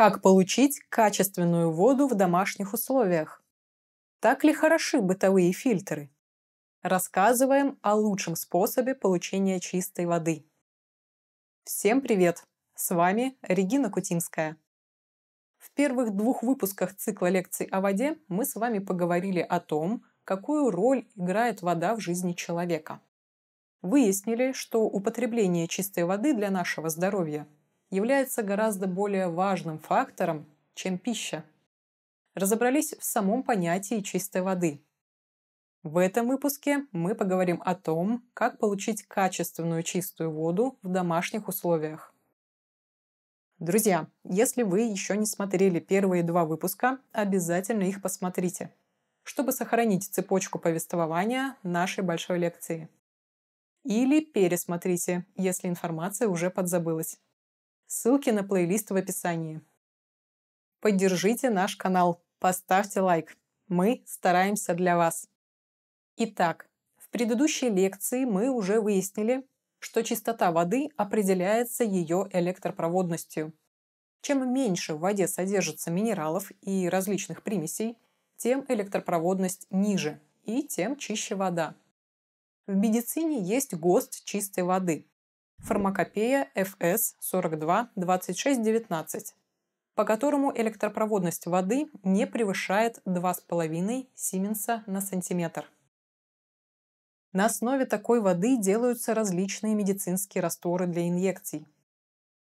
Как получить качественную воду в домашних условиях? Так ли хороши бытовые фильтры? Рассказываем о лучшем способе получения чистой воды. Всем привет! С вами Регина Кутинская. В первых двух выпусках цикла лекций о воде мы с вами поговорили о том, какую роль играет вода в жизни человека. Выяснили, что употребление чистой воды для нашего здоровья является гораздо более важным фактором, чем пища. Разобрались в самом понятии чистой воды. В этом выпуске мы поговорим о том, как получить качественную чистую воду в домашних условиях. Друзья, если вы еще не смотрели первые два выпуска, обязательно их посмотрите, чтобы сохранить цепочку повествования нашей большой лекции. Или пересмотрите, если информация уже подзабылась. Ссылки на плейлист в описании. Поддержите наш канал, поставьте лайк. Мы стараемся для вас. Итак, в предыдущей лекции мы уже выяснили, что чистота воды определяется ее электропроводностью. Чем меньше в воде содержится минералов и различных примесей, тем электропроводность ниже и тем чище вода. В медицине есть ГОСТ чистой воды, фармакопея FS 42-26-19, по которому электропроводность воды не превышает 2,5 Сименса на сантиметр. На основе такой воды делаются различные медицинские растворы для инъекций.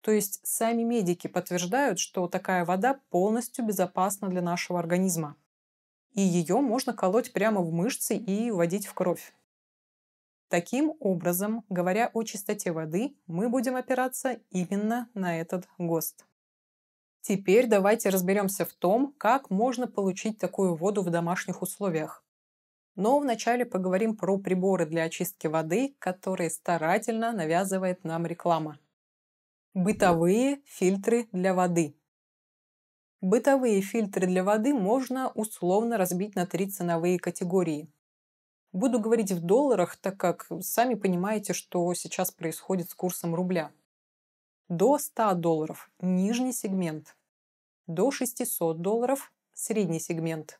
То есть сами медики подтверждают, что такая вода полностью безопасна для нашего организма. И ее можно колоть прямо в мышцы и вводить в кровь. Таким образом, говоря о чистоте воды, мы будем опираться именно на этот ГОСТ. Теперь давайте разберемся в том, как можно получить такую воду в домашних условиях. Но вначале поговорим про приборы для очистки воды, которые старательно навязывает нам реклама. Бытовые фильтры для воды. Бытовые фильтры для воды можно условно разбить на три ценовые категории. Буду говорить в долларах, так как сами понимаете, что сейчас происходит с курсом рубля. До 100 долларов – нижний сегмент. До 600 долларов – средний сегмент.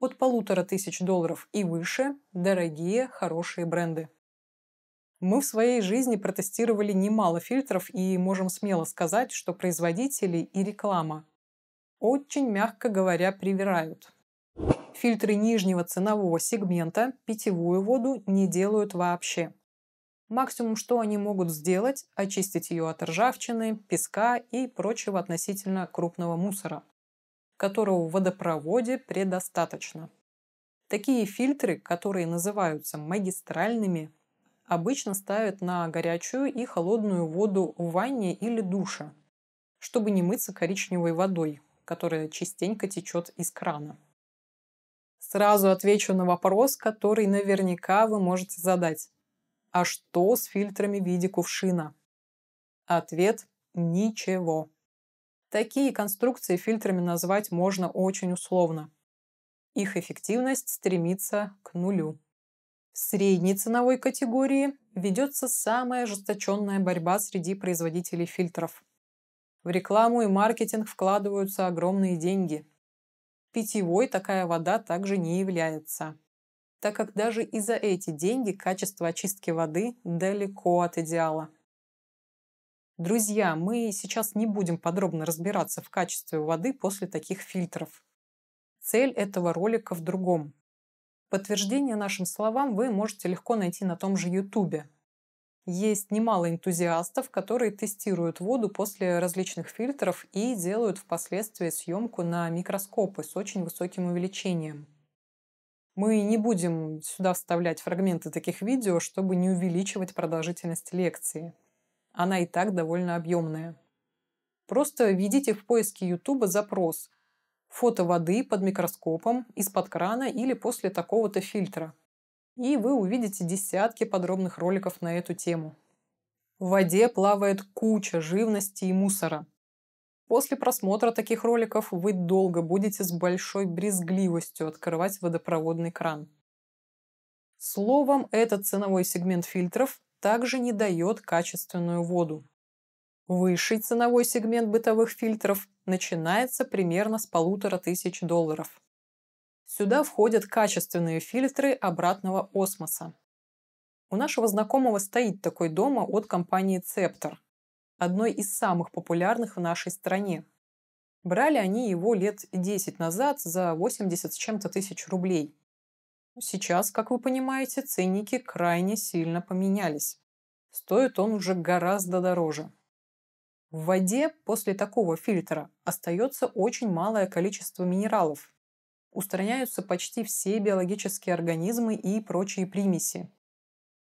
От полутора тысяч долларов и выше – дорогие, хорошие бренды. Мы в своей жизни протестировали немало фильтров и можем смело сказать, что производители и реклама очень, мягко говоря, привирают – Фильтры нижнего ценового сегмента питьевую воду не делают вообще. Максимум, что они могут сделать – очистить ее от ржавчины, песка и прочего относительно крупного мусора, которого в водопроводе предостаточно. Такие фильтры, которые называются магистральными, обычно ставят на горячую и холодную воду в ванне или душе, чтобы не мыться коричневой водой, которая частенько течет из крана. Сразу отвечу на вопрос, который наверняка вы можете задать. А что с фильтрами в виде кувшина? Ответ – ничего. Такие конструкции фильтрами назвать можно очень условно. Их эффективность стремится к нулю. В средней ценовой категории ведется самая ожесточенная борьба среди производителей фильтров. В рекламу и маркетинг вкладываются огромные деньги, питьевой такая вода также не является, так как даже и за эти деньги качество очистки воды далеко от идеала. Друзья, мы сейчас не будем подробно разбираться в качестве воды после таких фильтров. Цель этого ролика в другом. Подтверждение нашим словам вы можете легко найти на том же YouTube, есть немало энтузиастов, которые тестируют воду после различных фильтров и делают впоследствии съемку на микроскопы с очень высоким увеличением. Мы не будем сюда вставлять фрагменты таких видео, чтобы не увеличивать продолжительность лекции. Она и так довольно объемная. Просто введите в поиске YouTube запрос «фото воды под микроскопом, из-под крана или после такого-то фильтра», и вы увидите десятки подробных роликов на эту тему. В воде плавает куча живности и мусора. После просмотра таких роликов вы долго будете с большой брезгливостью открывать водопроводный кран. Словом, этот ценовой сегмент фильтров также не дает качественную воду. Высший ценовой сегмент бытовых фильтров начинается примерно с полутора тысяч долларов. Сюда входят качественные фильтры обратного осмоса. У нашего знакомого стоит такой дома от компании «Цептор», одной из самых популярных в нашей стране. Брали они его лет 10 назад за 80 с чем-то тысяч рублей. Сейчас, как вы понимаете, ценники крайне сильно поменялись. Стоит он уже гораздо дороже. В воде после такого фильтра остается очень малое количество минералов, устраняются почти все биологические организмы и прочие примеси.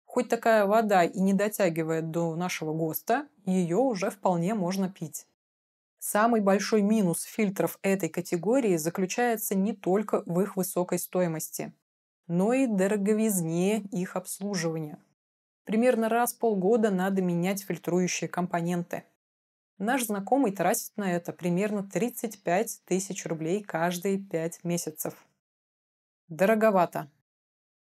Хоть такая вода и не дотягивает до нашего ГОСТа, ее уже вполне можно пить. Самый большой минус фильтров этой категории заключается не только в их высокой стоимости, но и дороговизне их обслуживания. Примерно раз в полгода надо менять фильтрующие компоненты – Наш знакомый тратит на это примерно 35 тысяч рублей каждые 5 месяцев. Дороговато.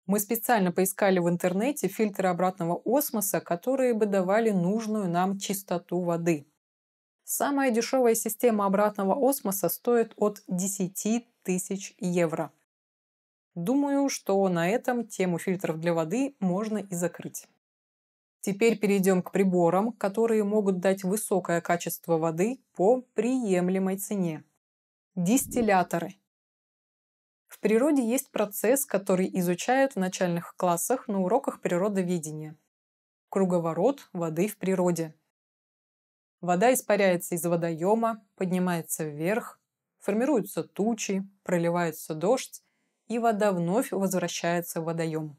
Мы специально поискали в интернете фильтры обратного осмоса, которые бы давали нужную нам чистоту воды. Самая дешевая система обратного осмоса стоит от 10 тысяч евро. Думаю, что на этом тему фильтров для воды можно и закрыть. Теперь перейдем к приборам, которые могут дать высокое качество воды по приемлемой цене. Дистилляторы. В природе есть процесс, который изучают в начальных классах на уроках природоведения. Круговорот воды в природе. Вода испаряется из водоема, поднимается вверх, формируются тучи, проливается дождь, и вода вновь возвращается в водоем.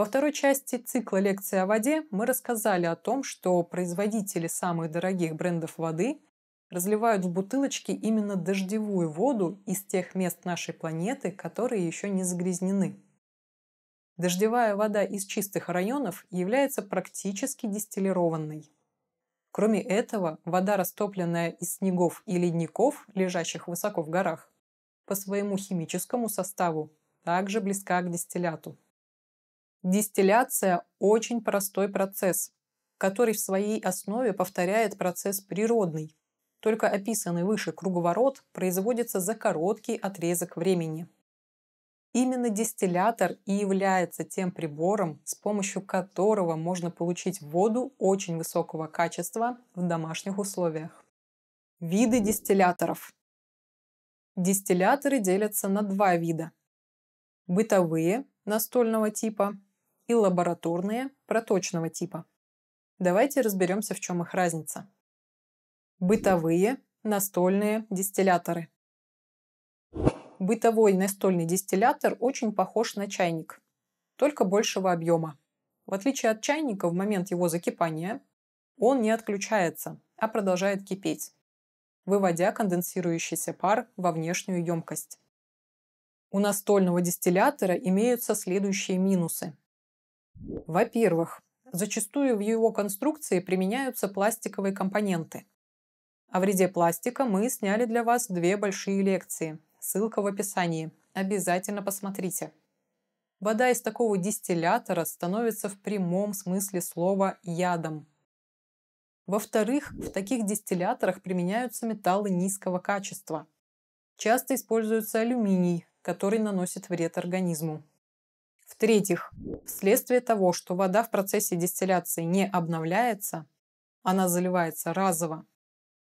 Во второй части цикла лекции о воде мы рассказали о том, что производители самых дорогих брендов воды разливают в бутылочки именно дождевую воду из тех мест нашей планеты, которые еще не загрязнены. Дождевая вода из чистых районов является практически дистиллированной. Кроме этого, вода, растопленная из снегов и ледников, лежащих высоко в горах, по своему химическому составу также близка к дистилляту. Дистилляция – очень простой процесс, который в своей основе повторяет процесс природный. Только описанный выше круговорот производится за короткий отрезок времени. Именно дистиллятор и является тем прибором, с помощью которого можно получить воду очень высокого качества в домашних условиях. Виды дистилляторов. Дистилляторы делятся на два вида. Бытовые настольного типа и лабораторные проточного типа. Давайте разберемся, в чем их разница. Бытовые настольные дистилляторы. Бытовой настольный дистиллятор очень похож на чайник, только большего объема. В отличие от чайника, в момент его закипания он не отключается, а продолжает кипеть, выводя конденсирующийся пар во внешнюю емкость. У настольного дистиллятора имеются следующие минусы. Во-первых, зачастую в его конструкции применяются пластиковые компоненты. О вреде пластика мы сняли для вас две большие лекции. Ссылка в описании. Обязательно посмотрите. Вода из такого дистиллятора становится в прямом смысле слова ядом. Во-вторых, в таких дистилляторах применяются металлы низкого качества. Часто используется алюминий, который наносит вред организму. В-третьих, вследствие того, что вода в процессе дистилляции не обновляется, она заливается разово,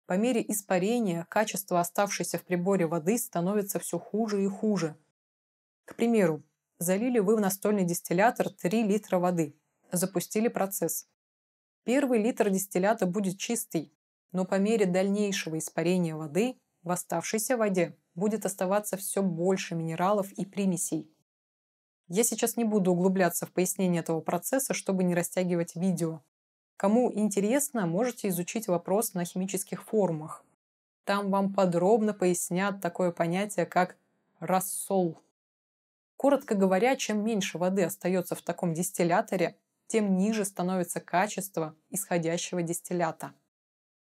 по мере испарения качество оставшейся в приборе воды становится все хуже и хуже. К примеру, залили вы в настольный дистиллятор 3 литра воды, запустили процесс. Первый литр дистиллята будет чистый, но по мере дальнейшего испарения воды в оставшейся воде будет оставаться все больше минералов и примесей. Я сейчас не буду углубляться в пояснение этого процесса, чтобы не растягивать видео. Кому интересно, можете изучить вопрос на химических форумах. Там вам подробно пояснят такое понятие, как рассол. Коротко говоря, чем меньше воды остается в таком дистилляторе, тем ниже становится качество исходящего дистиллята.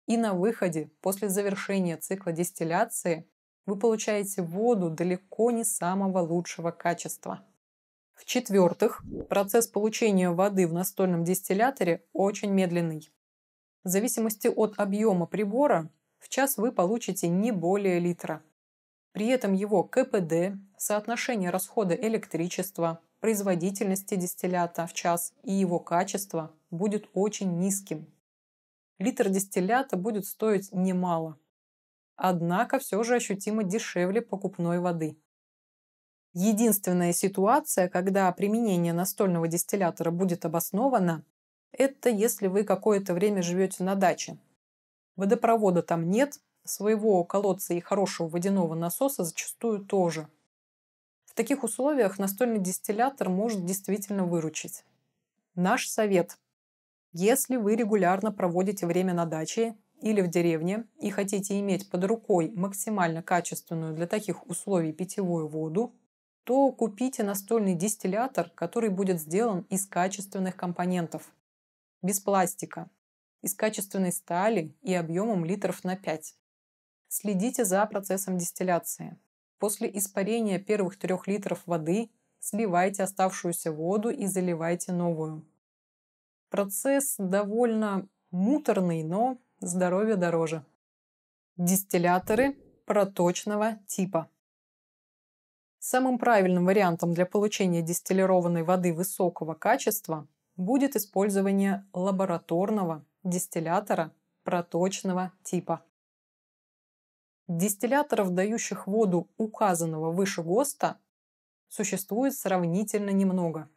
И на выходе, после завершения цикла дистилляции, вы получаете воду далеко не самого лучшего качества – в-четвертых, процесс получения воды в настольном дистилляторе очень медленный. В зависимости от объема прибора в час вы получите не более литра. При этом его КПД, соотношение расхода электричества, производительности дистиллята в час и его качество будет очень низким. Литр дистиллята будет стоить немало. Однако все же ощутимо дешевле покупной воды. Единственная ситуация, когда применение настольного дистиллятора будет обосновано, это если вы какое-то время живете на даче. Водопровода там нет, своего колодца и хорошего водяного насоса зачастую тоже. В таких условиях настольный дистиллятор может действительно выручить. Наш совет. Если вы регулярно проводите время на даче или в деревне и хотите иметь под рукой максимально качественную для таких условий питьевую воду, то купите настольный дистиллятор, который будет сделан из качественных компонентов, без пластика, из качественной стали и объемом литров на 5. Следите за процессом дистилляции. После испарения первых трех литров воды сливайте оставшуюся воду и заливайте новую. Процесс довольно муторный, но здоровье дороже. Дистилляторы проточного типа. Самым правильным вариантом для получения дистиллированной воды высокого качества будет использование лабораторного дистиллятора проточного типа. Дистилляторов, дающих воду указанного выше ГОСТа, существует сравнительно немного.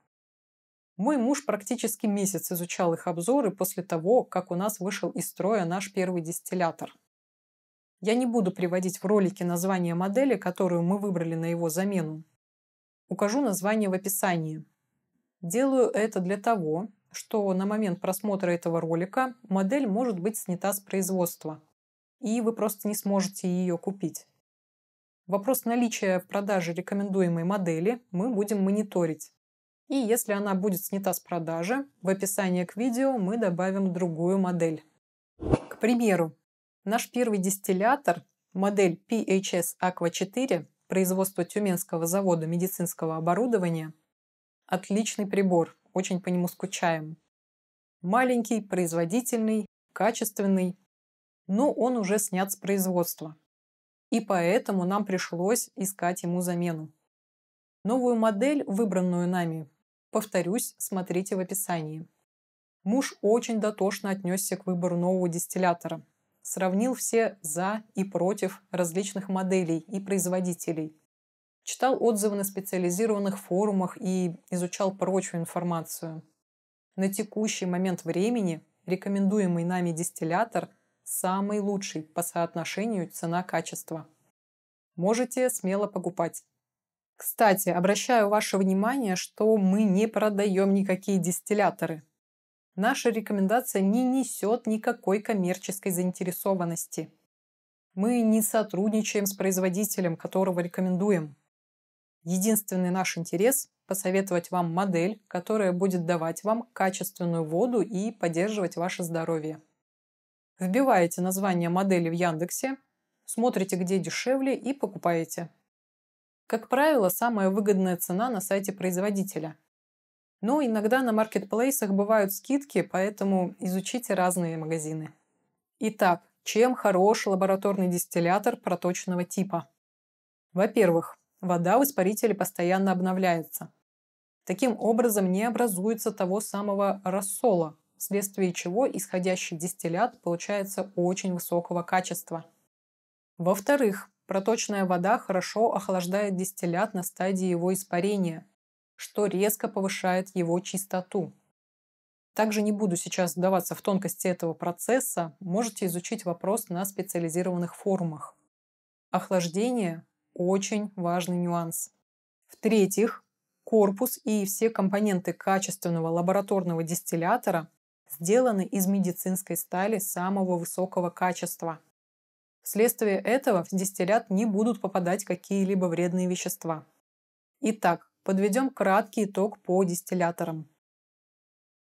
Мой муж практически месяц изучал их обзоры после того, как у нас вышел из строя наш первый дистиллятор – я не буду приводить в ролике название модели, которую мы выбрали на его замену. Укажу название в описании. Делаю это для того, что на момент просмотра этого ролика модель может быть снята с производства, и вы просто не сможете ее купить. Вопрос наличия в продаже рекомендуемой модели мы будем мониторить. И если она будет снята с продажи, в описании к видео мы добавим другую модель. К примеру, Наш первый дистиллятор, модель PHS Aqua 4, производство Тюменского завода медицинского оборудования, отличный прибор, очень по нему скучаем. Маленький, производительный, качественный, но он уже снят с производства. И поэтому нам пришлось искать ему замену. Новую модель, выбранную нами, повторюсь, смотрите в описании. Муж очень дотошно отнесся к выбору нового дистиллятора – сравнил все «за» и «против» различных моделей и производителей. Читал отзывы на специализированных форумах и изучал прочую информацию. На текущий момент времени рекомендуемый нами дистиллятор самый лучший по соотношению цена-качество. Можете смело покупать. Кстати, обращаю ваше внимание, что мы не продаем никакие дистилляторы – Наша рекомендация не несет никакой коммерческой заинтересованности. Мы не сотрудничаем с производителем, которого рекомендуем. Единственный наш интерес – посоветовать вам модель, которая будет давать вам качественную воду и поддерживать ваше здоровье. Вбиваете название модели в Яндексе, смотрите, где дешевле и покупаете. Как правило, самая выгодная цена на сайте производителя – но ну, иногда на маркетплейсах бывают скидки, поэтому изучите разные магазины. Итак, чем хорош лабораторный дистиллятор проточного типа? Во-первых, вода в испарителе постоянно обновляется. Таким образом не образуется того самого рассола, вследствие чего исходящий дистиллят получается очень высокого качества. Во-вторых, проточная вода хорошо охлаждает дистиллят на стадии его испарения что резко повышает его чистоту. Также не буду сейчас вдаваться в тонкости этого процесса, можете изучить вопрос на специализированных форумах. Охлаждение – очень важный нюанс. В-третьих, корпус и все компоненты качественного лабораторного дистиллятора сделаны из медицинской стали самого высокого качества. Вследствие этого в дистиллят не будут попадать какие-либо вредные вещества. Итак, подведем краткий итог по дистилляторам.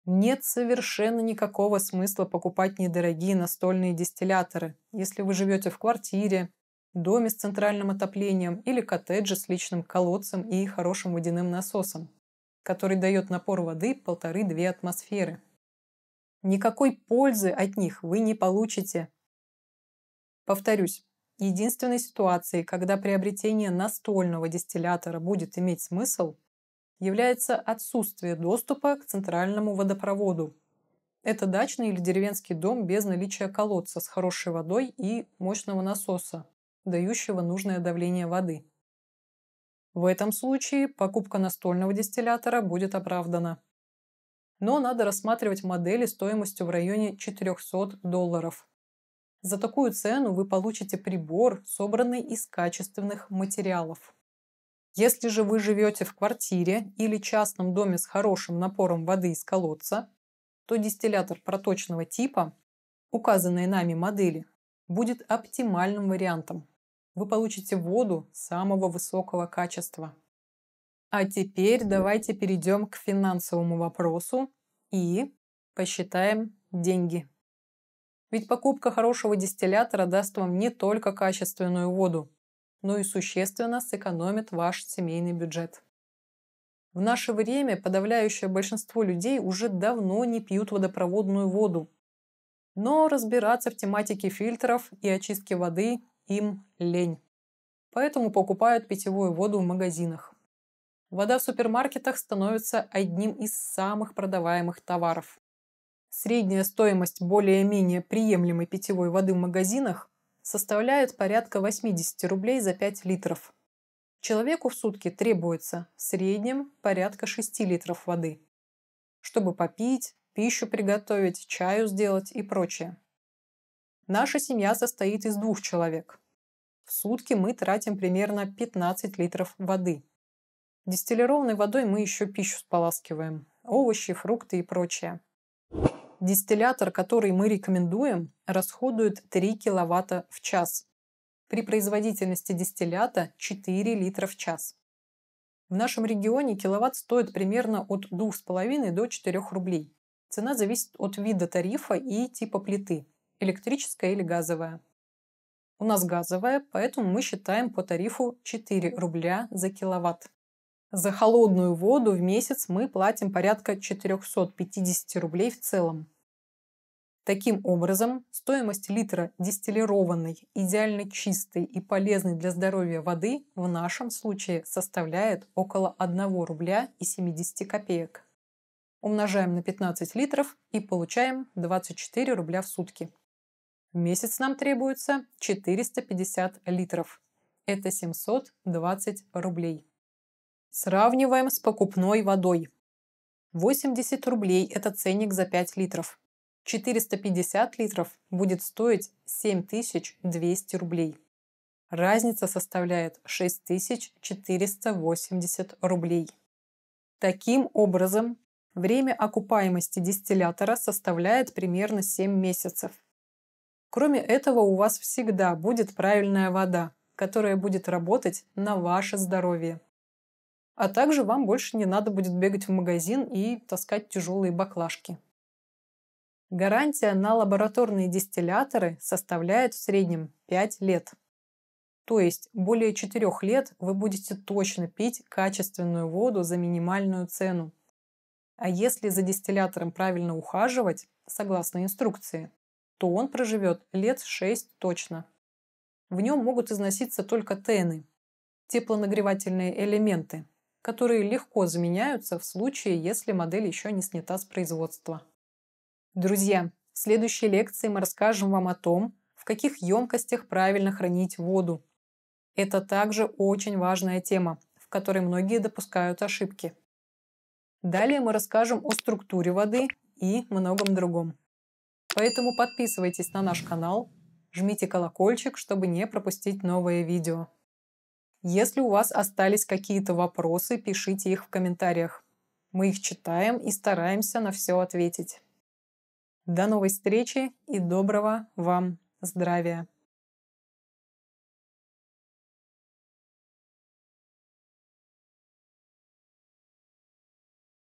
Нет совершенно никакого смысла покупать недорогие настольные дистилляторы, если вы живете в квартире, доме с центральным отоплением или коттедже с личным колодцем и хорошим водяным насосом, который дает напор воды 1,5-2 атмосферы. Никакой пользы от них вы не получите. Повторюсь, Единственной ситуацией, когда приобретение настольного дистиллятора будет иметь смысл, является отсутствие доступа к центральному водопроводу. Это дачный или деревенский дом без наличия колодца с хорошей водой и мощного насоса, дающего нужное давление воды. В этом случае покупка настольного дистиллятора будет оправдана. Но надо рассматривать модели стоимостью в районе 400 долларов – за такую цену вы получите прибор, собранный из качественных материалов. Если же вы живете в квартире или частном доме с хорошим напором воды из колодца, то дистиллятор проточного типа, указанные нами модели, будет оптимальным вариантом. Вы получите воду самого высокого качества. А теперь давайте перейдем к финансовому вопросу и посчитаем деньги. Ведь покупка хорошего дистиллятора даст вам не только качественную воду, но и существенно сэкономит ваш семейный бюджет. В наше время подавляющее большинство людей уже давно не пьют водопроводную воду. Но разбираться в тематике фильтров и очистки воды им лень. Поэтому покупают питьевую воду в магазинах. Вода в супермаркетах становится одним из самых продаваемых товаров. Средняя стоимость более-менее приемлемой питьевой воды в магазинах составляет порядка 80 рублей за 5 литров. Человеку в сутки требуется в среднем порядка 6 литров воды, чтобы попить, пищу приготовить, чаю сделать и прочее. Наша семья состоит из двух человек. В сутки мы тратим примерно 15 литров воды. Дистиллированной водой мы еще пищу споласкиваем, овощи, фрукты и прочее. Дистиллятор, который мы рекомендуем, расходует 3 кВт в час. При производительности дистиллята 4 литра в час. В нашем регионе киловатт стоит примерно от 2,5 до 4 рублей. Цена зависит от вида тарифа и типа плиты – электрическая или газовая. У нас газовая, поэтому мы считаем по тарифу 4 рубля за киловатт. За холодную воду в месяц мы платим порядка 450 рублей в целом. Таким образом, стоимость литра дистиллированной, идеально чистой и полезной для здоровья воды в нашем случае составляет около 1 рубля и 70 копеек. Умножаем на 15 литров и получаем 24 рубля в сутки. В месяц нам требуется 450 литров. Это 720 рублей. Сравниваем с покупной водой. 80 рублей – это ценник за 5 литров. 450 литров будет стоить 7200 рублей. Разница составляет 6480 рублей. Таким образом, время окупаемости дистиллятора составляет примерно 7 месяцев. Кроме этого, у вас всегда будет правильная вода, которая будет работать на ваше здоровье. А также вам больше не надо будет бегать в магазин и таскать тяжелые баклажки. Гарантия на лабораторные дистилляторы составляет в среднем 5 лет. То есть более 4 лет вы будете точно пить качественную воду за минимальную цену. А если за дистиллятором правильно ухаживать, согласно инструкции, то он проживет лет 6 точно. В нем могут износиться только тены – теплонагревательные элементы, которые легко заменяются в случае, если модель еще не снята с производства. Друзья, в следующей лекции мы расскажем вам о том, в каких емкостях правильно хранить воду. Это также очень важная тема, в которой многие допускают ошибки. Далее мы расскажем о структуре воды и многом другом. Поэтому подписывайтесь на наш канал, жмите колокольчик, чтобы не пропустить новые видео. Если у вас остались какие-то вопросы, пишите их в комментариях. Мы их читаем и стараемся на все ответить. До новой встречи и доброго вам здравия!